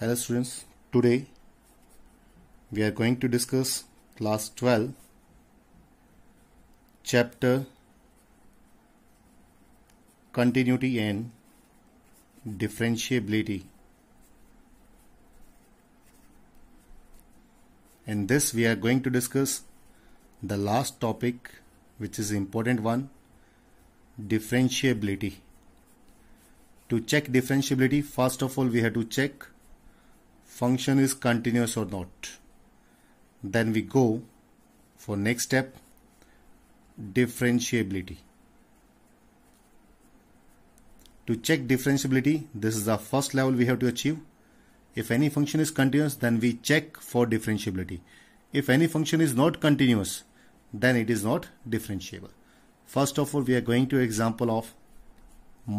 Hello students, today we are going to discuss class 12 chapter continuity and differentiability. In this we are going to discuss the last topic which is important one differentiability. To check differentiability first of all we have to check function is continuous or not. Then we go for next step differentiability. To check differentiability, this is the first level we have to achieve. If any function is continuous, then we check for differentiability. If any function is not continuous, then it is not differentiable. First of all, we are going to example of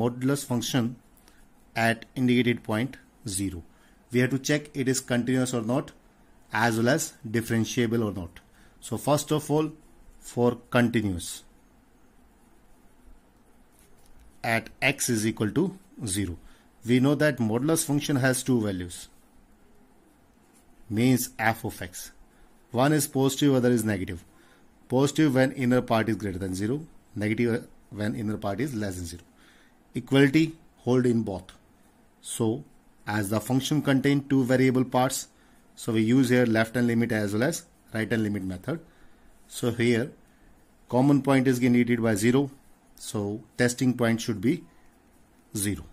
modulus function at indicated point 0 we have to check it is continuous or not as well as differentiable or not. So first of all for continuous at x is equal to 0. We know that modulus function has two values means f of x. One is positive other is negative. Positive when inner part is greater than 0. Negative when inner part is less than 0. Equality hold in both. So as the function contain two variable parts. So we use here left and limit as well as right and limit method. So here common point is generated by 0. So testing point should be 0.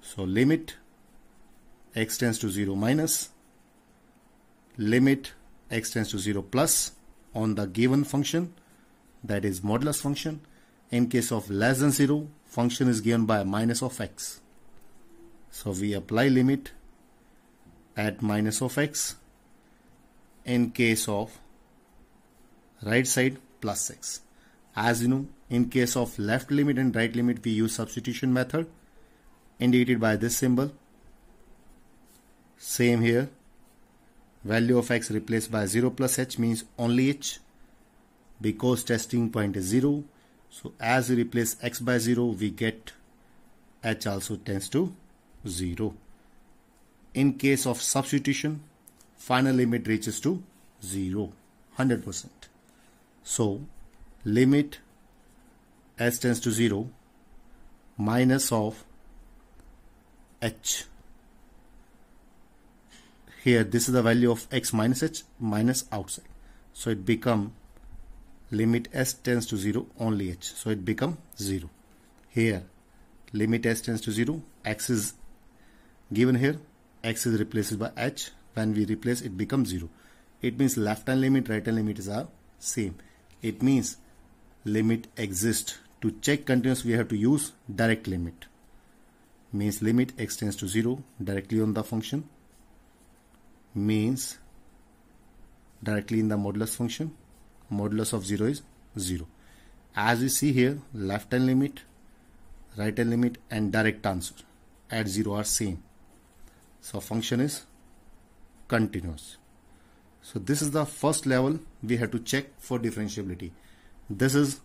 So limit x tends to 0 minus limit x tends to 0 plus on the given function that is modulus function. In case of less than 0 function is given by minus of x. So we apply limit at minus of x in case of right side plus 6. As you know, in case of left limit and right limit, we use substitution method indicated by this symbol. Same here. Value of x replaced by 0 plus h means only h because testing point is 0. So as we replace x by 0, we get h also tends to 0. In case of substitution, final limit reaches to 0, 100%. So, limit s tends to 0 minus of h. Here, this is the value of x minus h minus outside. So, it become limit s tends to 0 only h. So, it become 0. Here, limit s tends to 0, x is Given here, x is replaced by h. When we replace, it becomes 0. It means left hand limit, right hand limit is are same. It means limit exists. To check continuous, we have to use direct limit. Means limit extends to 0 directly on the function. Means directly in the modulus function. Modulus of 0 is 0. As we see here, left hand limit, right hand limit and direct answer at 0 are same. So function is continuous. So this is the first level we have to check for differentiability. This is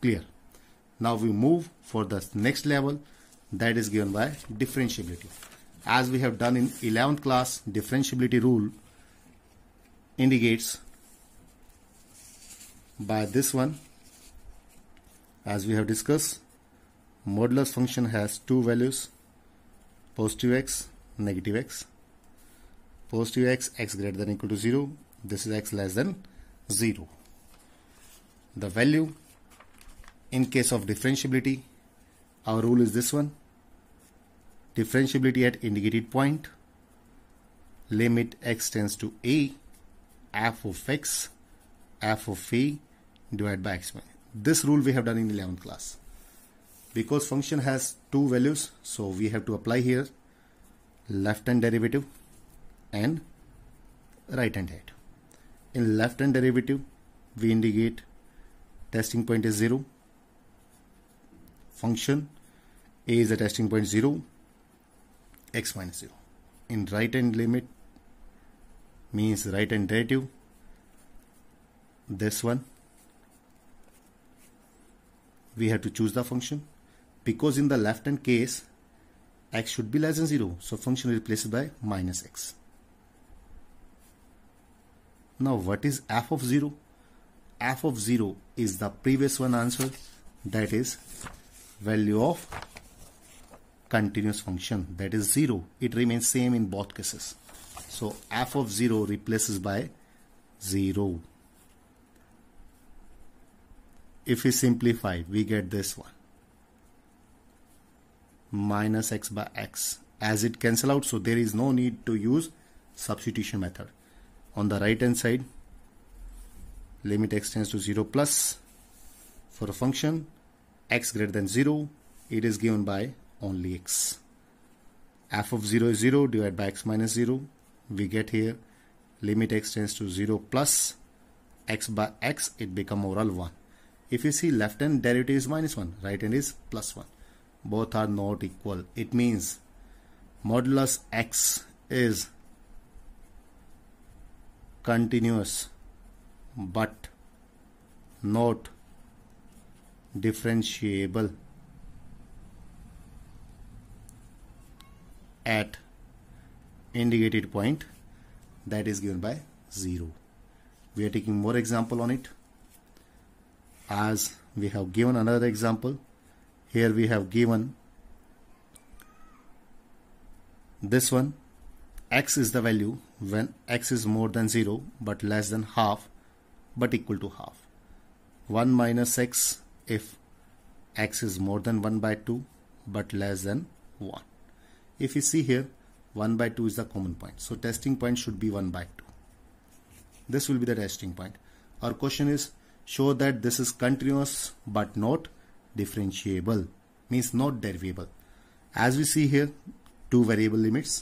clear. Now we move for the next level that is given by differentiability. As we have done in 11th class, differentiability rule indicates by this one as we have discussed modulus function has two values positive x negative x. Positive x, x greater than equal to 0. This is x less than 0. The value in case of differentiability, our rule is this one. Differentiability at indicated point, limit x tends to a, f of x, f of a divided by x minus. This rule we have done in 11th class. Because function has two values, so we have to apply here left hand derivative and right hand head. In left hand derivative, we indicate testing point is 0. Function a is the testing point 0, x minus 0. In right hand limit means right hand derivative, this one we have to choose the function because in the left hand case x should be less than 0 so function replaced by minus x now what is f of 0 f of 0 is the previous one answer that is value of continuous function that is 0 it remains same in both cases so f of 0 replaces by 0 if we simplify we get this one minus x by x as it cancel out so there is no need to use substitution method on the right hand side limit x tends to 0 plus for a function x greater than 0 it is given by only x f of 0 is 0 divided by x minus 0 we get here limit x tends to 0 plus x by x it become overall 1 if you see left hand derivative is minus 1 right hand is plus 1 both are not equal it means modulus x is continuous but not differentiable at indicated point that is given by 0. We are taking more example on it as we have given another example here we have given this one x is the value when x is more than 0 but less than half but equal to half 1 minus x if x is more than 1 by 2 but less than 1 if you see here 1 by 2 is the common point so testing point should be 1 by 2 this will be the testing point our question is show that this is continuous but not differentiable means not derivable as we see here two variable limits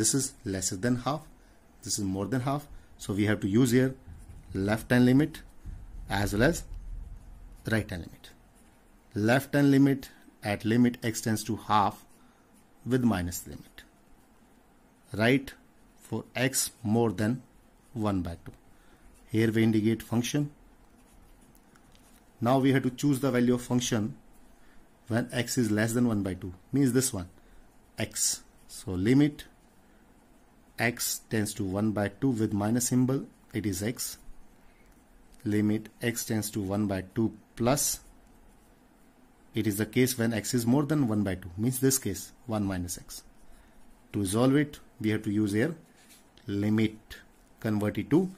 this is lesser than half this is more than half so we have to use here left hand limit as well as right hand limit left hand limit at limit x tends to half with minus limit right for x more than 1 by 2 here we indicate function now we have to choose the value of function when x is less than 1 by 2 means this one x. So limit x tends to 1 by 2 with minus symbol it is x. Limit x tends to 1 by 2 plus it is the case when x is more than 1 by 2 means this case 1 minus x. To resolve it we have to use here limit convert it to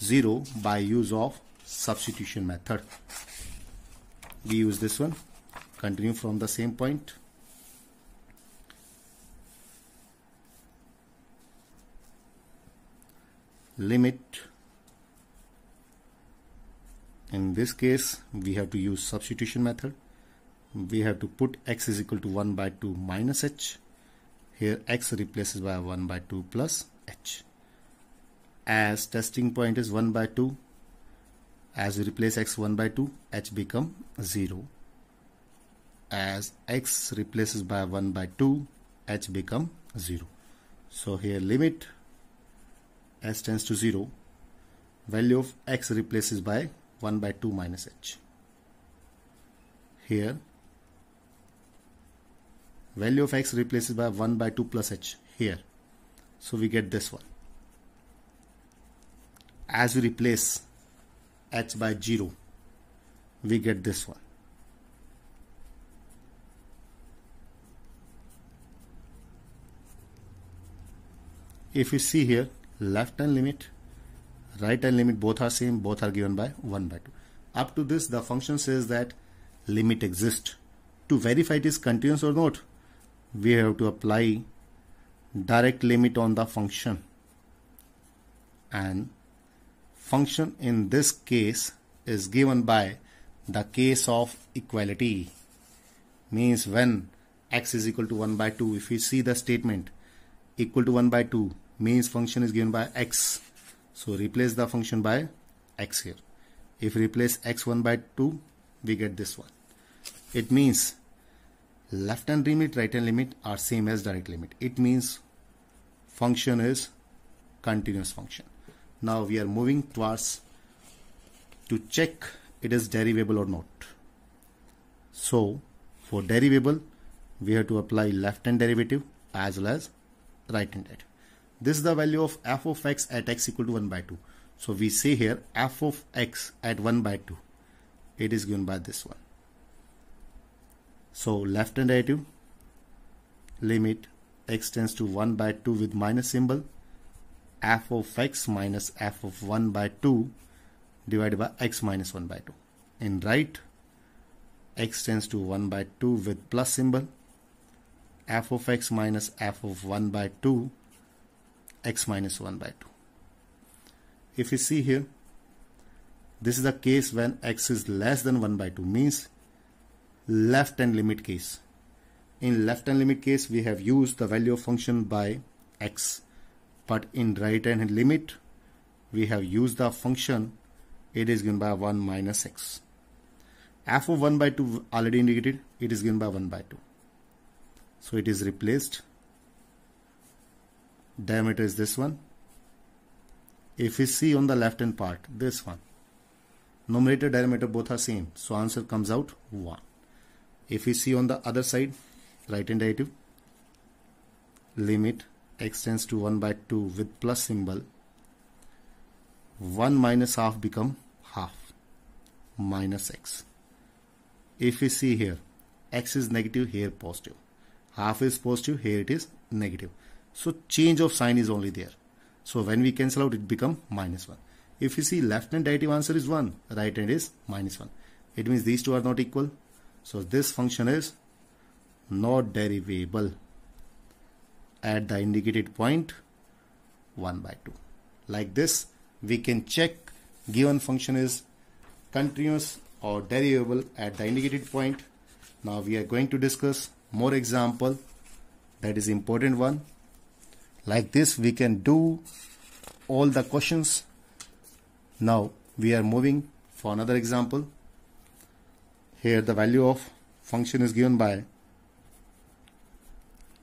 0 by use of substitution method we use this one continue from the same point limit in this case we have to use substitution method we have to put x is equal to 1 by 2 minus h here x replaces by 1 by 2 plus h as testing point is 1 by 2 as we replace x 1 by 2, h become 0. As x replaces by 1 by 2, h become 0. So here limit s tends to 0, value of x replaces by 1 by 2 minus h. Here value of x replaces by 1 by 2 plus h here. So we get this one. As we replace h by 0 we get this one if you see here left hand limit right hand limit both are same both are given by 1 by 2 up to this the function says that limit exists to verify it is continuous or not we have to apply direct limit on the function and function in this case is given by the case of equality means when x is equal to 1 by 2 if we see the statement equal to 1 by 2 means function is given by x so replace the function by x here if we replace x1 by 2 we get this one it means left hand limit right hand limit are same as direct limit it means function is continuous function now we are moving towards to check it is derivable or not so for derivable we have to apply left hand derivative as well as right hand derivative this is the value of f of x at x equal to 1 by 2 so we say here f of x at 1 by 2 it is given by this one so left hand derivative limit x tends to 1 by 2 with minus symbol f of x minus f of 1 by 2 divided by x minus 1 by 2. In right, x tends to 1 by 2 with plus symbol, f of x minus f of 1 by 2, x minus 1 by 2. If you see here, this is the case when x is less than 1 by 2 means left hand limit case. In left hand limit case, we have used the value of function by x but in right hand limit we have used the function it is given by 1 minus x f of 1 by 2 already indicated it is given by 1 by 2 so it is replaced diameter is this one if we see on the left hand part this one numerator diameter both are same so answer comes out 1 if we see on the other side right hand derivative limit x tends to 1 by 2 with plus symbol 1 minus half become half minus x if we see here x is negative here positive half is positive here it is negative so change of sign is only there so when we cancel out it become minus 1 if you see left hand derivative answer is 1 right hand is minus 1 it means these two are not equal so this function is not derivable at the indicated point 1 by 2. Like this, we can check given function is continuous or derivable at the indicated point. Now we are going to discuss more example that is important one. Like this, we can do all the questions. Now we are moving for another example. Here the value of function is given by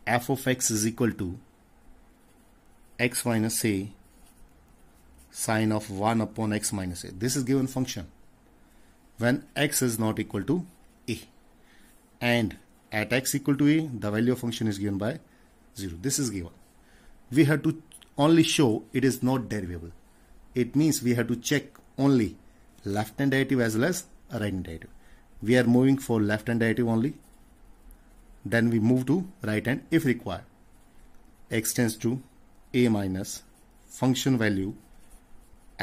f of x is equal to x minus a sine of 1 upon x minus a. This is given function when x is not equal to a and at x equal to a the value of function is given by 0. This is given. We have to only show it is not derivable. It means we have to check only left hand derivative as well as right hand derivative. We are moving for left hand derivative only then we move to right hand if required. x tends to a minus function value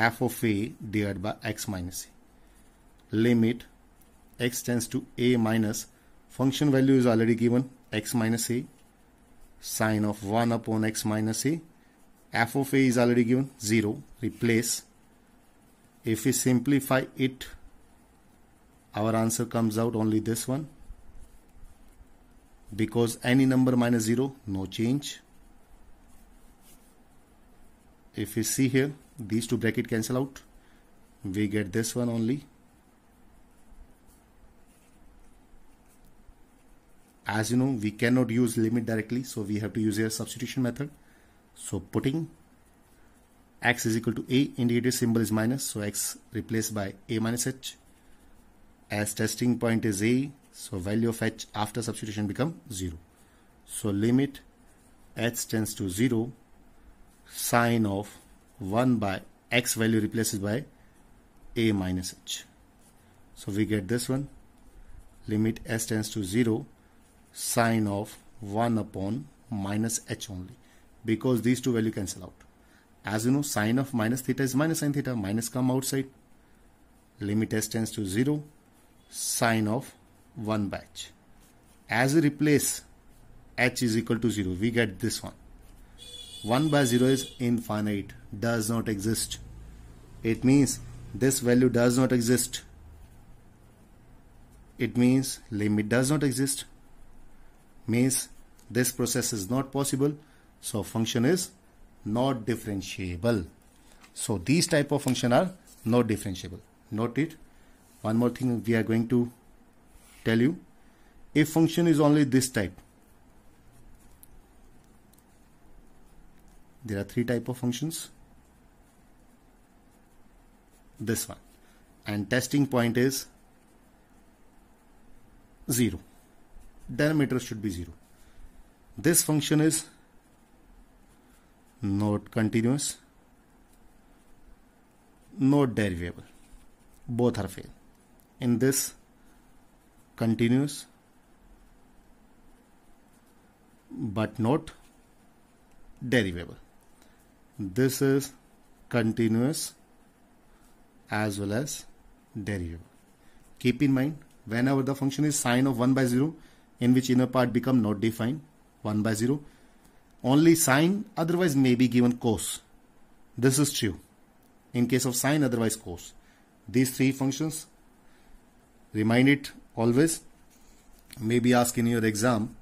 f of a divided by x minus a. Limit x tends to a minus function value is already given x minus a sine of 1 upon x minus a f of a is already given 0 replace if we simplify it our answer comes out only this one because any number minus 0 no change if we see here these two bracket cancel out we get this one only as you know we cannot use limit directly so we have to use a substitution method so putting x is equal to a indicator symbol is minus so x replaced by a minus h as testing point is a so value of h after substitution become 0. So limit h tends to 0 sine of 1 by x value replaces by a minus h. So we get this one limit s tends to 0 sine of 1 upon minus h only because these two value cancel out. As you know sine of minus theta is minus sine theta minus come outside limit s tends to 0 sine of one batch. As we replace h is equal to 0, we get this one. 1 by 0 is infinite, does not exist. It means this value does not exist. It means limit does not exist. Means this process is not possible. So function is not differentiable. So these type of function are not differentiable. Note it. One more thing we are going to tell you a function is only this type there are three type of functions this one and testing point is 0 diameter should be 0 this function is not continuous not derivable both are fail in this continuous but not derivable. This is continuous as well as derivable. Keep in mind whenever the function is sine of 1 by 0 in which inner part become not defined 1 by 0 only sine otherwise may be given cos. This is true in case of sine otherwise cos. These three functions remind it always may be asked in your exam